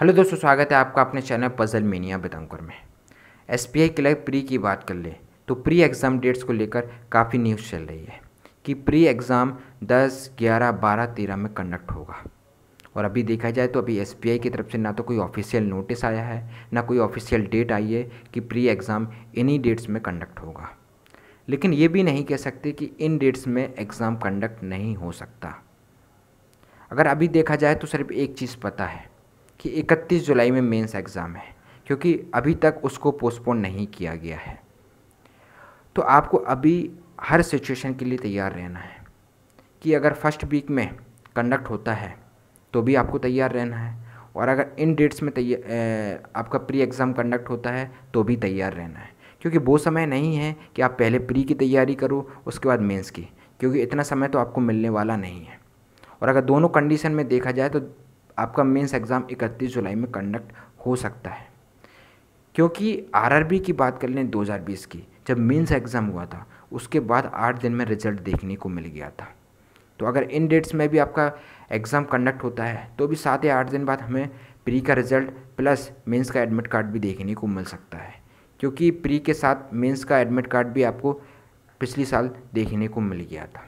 hello दोस्तों स्वागत है आपका अपने चैनल पजल मीनिया बतंकुर में S B I clerk pre की बात कर ले तो प्री एग्ज़ाम डेट्स को लेकर काफ़ी न्यूज़ चल रही है कि प्री एग्ज़ाम 10, 11, 12, 13 में कंडक्ट होगा और अभी देखा जाए तो अभी एस की तरफ से ना तो कोई ऑफिशियल नोटिस आया है ना कोई ऑफिशियल डेट आई है कि प्री एग्ज़ाम इन्हीं डेट्स में कंडक्ट होगा लेकिन ये भी नहीं कह सकते कि इन डेट्स में एग्ज़ाम कंडक्ट नहीं हो सकता अगर अभी देखा जाए तो सिर्फ एक चीज़ पता है कि 31 जुलाई में मेंस एग्ज़ाम है क्योंकि अभी तक उसको पोस्टपोन नहीं किया गया है तो आपको अभी हर सिचुएशन के लिए तैयार रहना है कि अगर फर्स्ट वीक में कंडक्ट होता है तो भी आपको तैयार रहना है और अगर इन डेट्स में तैयार आपका प्री एग्ज़ाम कंडक्ट होता है तो भी तैयार रहना है क्योंकि वो समय नहीं है कि आप पहले प्री की तैयारी करो उसके बाद मेंस की क्योंकि इतना समय तो आपको मिलने वाला नहीं है और अगर दोनों कंडीशन में देखा जाए तो आपका मेंस एग्ज़ाम 31 जुलाई में कंडक्ट हो सकता है क्योंकि आरआरबी की बात कर लें 2020 की जब मेंस एग्ज़ाम हुआ था उसके बाद आठ दिन में रिजल्ट देखने को मिल गया था तो अगर इन डेट्स में भी आपका एग्ज़ाम कंडक्ट होता है तो भी सात या आठ दिन बाद हमें प्री का रिजल्ट प्लस मेंस का एडमिट कार्ड भी देखने को मिल सकता है क्योंकि प्री के साथ मेंस का एडमिट कार्ड भी आपको पिछले साल देखने को मिल गया था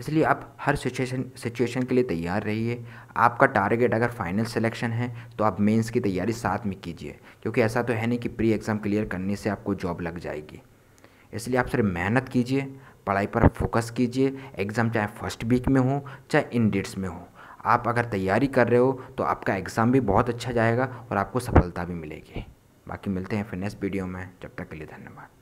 इसलिए आप हर सिचुएशन सिचुएशन के लिए तैयार रहिए आपका टारगेट अगर फाइनल सिलेक्शन है तो आप मेंस की तैयारी साथ में कीजिए क्योंकि ऐसा तो है नहीं कि प्री एग्ज़ाम क्लियर करने से आपको जॉब लग जाएगी इसलिए आप सिर्फ मेहनत कीजिए पढ़ाई पर फोकस कीजिए एग्ज़ाम चाहे फर्स्ट वीक में हो चाहे इन डेट्स में हो आप अगर तैयारी कर रहे हो तो आपका एग्ज़ाम भी बहुत अच्छा जाएगा और आपको सफलता भी मिलेगी बाकी मिलते हैं फिर नेक्स्ट वीडियो में जब तक के लिए धन्यवाद